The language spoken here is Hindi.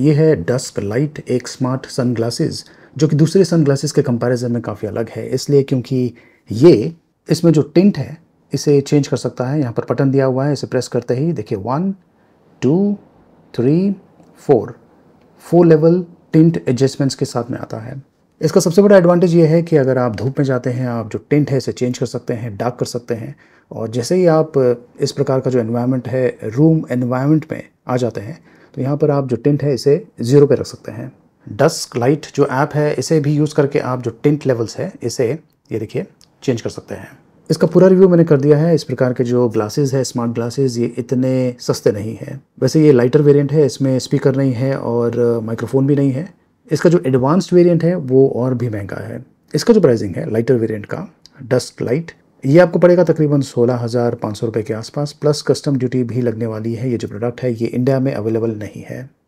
ये है डस्क लाइट एक स्मार्ट सनग्लासेस जो कि दूसरे सनग्लासेस के कंपैरिजन में काफ़ी अलग है इसलिए क्योंकि ये इसमें जो टिंट है इसे चेंज कर सकता है यहाँ पर बटन दिया हुआ है इसे प्रेस करते ही देखिए one two three four four level tint adjustments के साथ में आता है इसका सबसे बड़ा एडवांटेज ये है कि अगर आप धूप में जाते हैं आप जो टेंट है इसे चेंज कर सकते हैं डार्क कर सकते हैं और जैसे ही आप इस प्रकार का जो एनवायरनमेंट है रूम एनवायरनमेंट में आ जाते हैं तो यहाँ पर आप जो टिंट है इसे ज़ीरो पे रख सकते हैं डस्क लाइट जो ऐप है इसे भी यूज़ करके आप जो टिंट लेवल्स है इसे ये देखिए चेंज कर सकते हैं इसका पूरा रिव्यू मैंने कर दिया है इस प्रकार के जो ग्लासेस है स्मार्ट ग्लासेस ये इतने सस्ते नहीं हैं वैसे ये लाइटर वेरिएंट है इसमें स्पीकर नहीं है और माइक्रोफोन uh, भी नहीं है इसका जो एडवांस्ड वेरिएंट है वो और भी महंगा है इसका जो प्राइसिंग है लाइटर वेरिएंट का डस्क लाइट ये आपको पड़ेगा तकरीबन सोलह हज़ार पाँच सौ रुपये के आसपास प्लस कस्टम ड्यूटी भी लगने वाली है ये जो प्रोडक्ट है ये इंडिया में अवेलेबल नहीं है